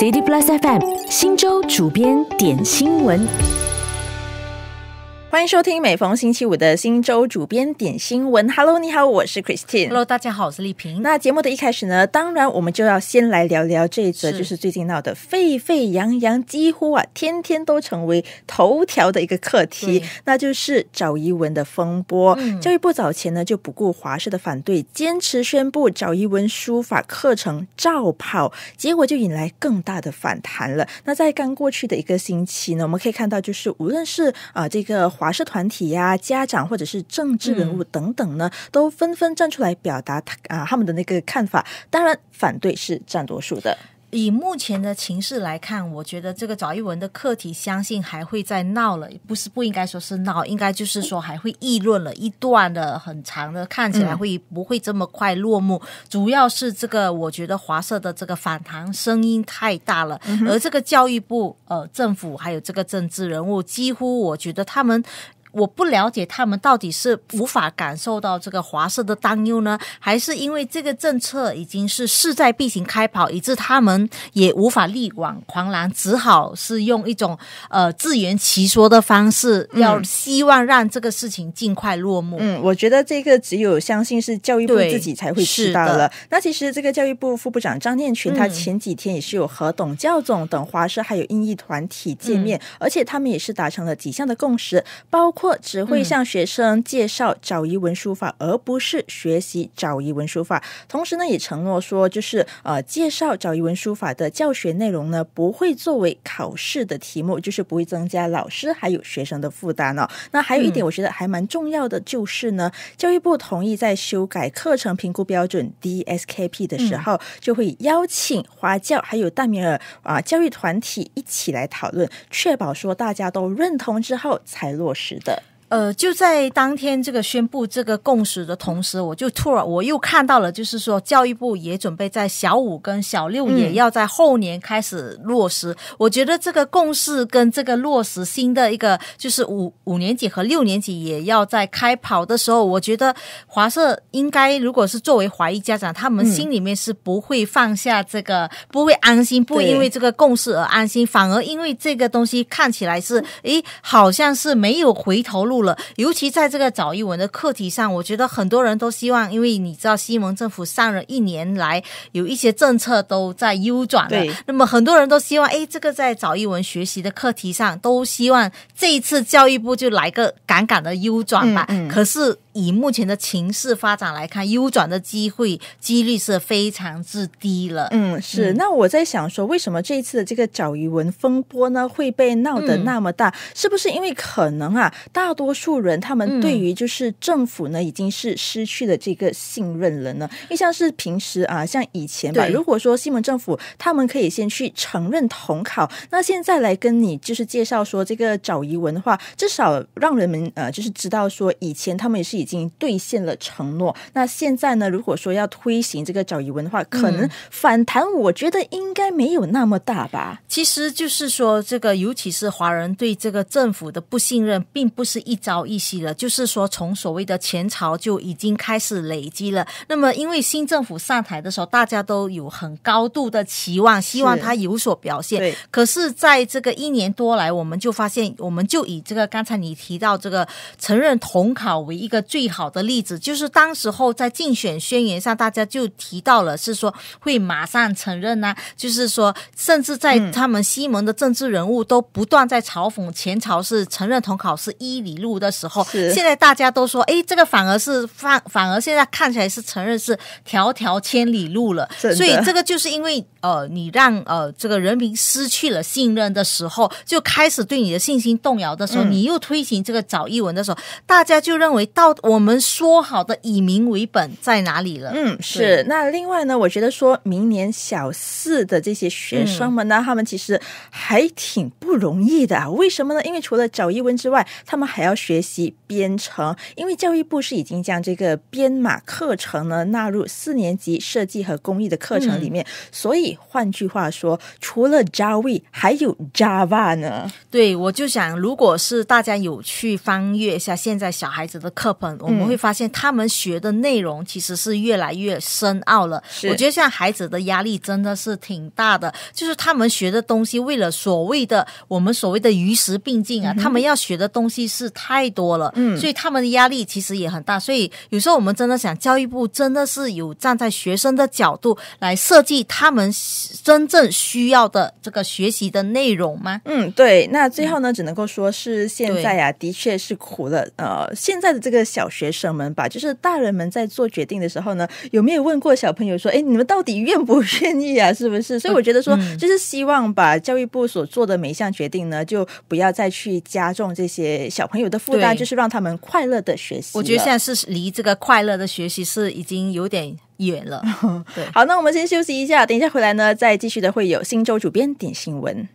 CD Plus FM 新周主编点新闻。欢迎收听每逢星期五的新周主编点新闻。Hello，你好，我是 Christine。Hello，大家好，我是丽萍。那节目的一开始呢，当然我们就要先来聊聊这一则，就是最近闹得沸沸扬扬，几乎啊天天都成为头条的一个课题，那就是找一文的风波。教育部早前呢就不顾华社的反对，坚持宣布找一文书法课程照跑，结果就引来更大的反弹了。那在刚过去的一个星期呢，我们可以看到，就是无论是啊这个。华社团体呀、家长或者是政治人物等等呢，都纷纷站出来表达啊他们的那个看法。当然，反对是占多数的。以目前的情势来看，我觉得这个早一文的课题，相信还会再闹了，不是不应该说是闹，应该就是说还会议论了一段的很长的，看起来会不会这么快落幕？主要是这个，我觉得华社的这个反弹声音太大了，而这个教育部、呃政府还有这个政治人物，几乎我觉得他们。我不了解他们到底是无法感受到这个华社的担忧呢，还是因为这个政策已经是势在必行、开跑，以致他们也无法力挽狂澜，只好是用一种呃自圆其说的方式，要希望让这个事情尽快落幕。嗯，我觉得这个只有相信是教育部自己才会知道了。那其实这个教育部副部长张建群他前几天也是有和董教总等华社还有英译团体见面，而且他们也是达成了几项的共识，包。或只会向学生介绍爪一文书法，而不是学习爪一文书法。同时呢，也承诺说，就是呃，介绍爪一文书法的教学内容呢，不会作为考试的题目，就是不会增加老师还有学生的负担哦。那还有一点，我觉得还蛮重要的就是呢，教育部同意在修改课程评估标准 （DSKP） 的时候，就会邀请华教还有大明尔啊教育团体一起来讨论，确保说大家都认同之后才落实的。呃，就在当天这个宣布这个共识的同时，我就突然我又看到了，就是说教育部也准备在小五跟小六也要在后年开始落实。我觉得这个共识跟这个落实新的一个，就是五五年级和六年级也要在开跑的时候，我觉得华社应该如果是作为华裔家长，他们心里面是不会放下这个，不会安心，不会因为这个共识而安心，反而因为这个东西看起来是，诶，好像是没有回头路。了，尤其在这个早英文的课题上，我觉得很多人都希望，因为你知道，西蒙政府上了一年来有一些政策都在优转了，那么很多人都希望，哎，这个在早英文学习的课题上，都希望这一次教育部就来个杠杠的优转吧。可是。以目前的情势发展来看，优转的机会几率是非常之低了。嗯，是。那我在想说，为什么这一次的这个找遗文风波呢会被闹得那么大？是不是因为可能啊，大多数人他们对于就是政府呢已经是失去了这个信任了呢？因为像是平时啊，像以前吧，如果说西门政府他们可以先去承认统考，那现在来跟你就是介绍说这个找遗文的话，至少让人们呃就是知道说以前他们也是。已经兑现了承诺。那现在呢？如果说要推行这个教育文化，可能反弹，我觉得应该没有那么大吧。其实就是说，这个尤其是华人对这个政府的不信任，并不是一朝一夕了。就是说，从所谓的前朝就已经开始累积了。那么，因为新政府上台的时候，大家都有很高度的期望，希望他有所表现。可是，在这个一年多来，我们就发现，我们就以这个刚才你提到这个承认统考为一个。最好的例子就是当时候在竞选宣言上，大家就提到了是说会马上承认呢，就是说甚至在他们西蒙的政治人物都不断在嘲讽前朝是承认统考是一里路的时候，现在大家都说哎，这个反而是反反而现在看起来是承认是条条千里路了。所以这个就是因为呃，你让呃这个人民失去了信任的时候，就开始对你的信心动摇的时候，你又推行这个早译文的时候，大家就认为到。我们说好的以民为本在哪里了？嗯，是。那另外呢，我觉得说明年小四的这些学生们呢，他们其实还挺不容易的。为什么呢？因为除了找译文之外，他们还要学习编程。因为教育部是已经将这个编码课程呢纳入四年级设计和工艺的课程里面。所以换句话说，除了 Java 还有 Java 呢？对，我就想，如果是大家有去翻阅一下现在小孩子的课本。我们会发现，他们学的内容其实是越来越深奥了。我觉得，像孩子的压力真的是挺大的。就是他们学的东西，为了所谓的我们所谓的与时并进啊，他们要学的东西是太多了。嗯，所以他们的压力其实也很大。所以有时候我们真的想，教育部真的是有站在学生的角度来设计他们真正需要的这个学习的内容吗？嗯，对。那最后呢，只能够说是现在呀，的确是苦了。呃，现在的这个小。小学生们吧，就是大人们在做决定的时候呢，有没有问过小朋友说：“哎，你们到底愿不愿意啊？是不是？” 所以我觉得说，就是希望把教育部所做的每一项决定呢，就不要再去加重这些小朋友的负担，就是让他们快乐的学习。我觉得现在是离这个快乐的学习是已经有点远了。对，好，那我们先休息一下，等一下回来呢，再继续的会有新州主编点新闻。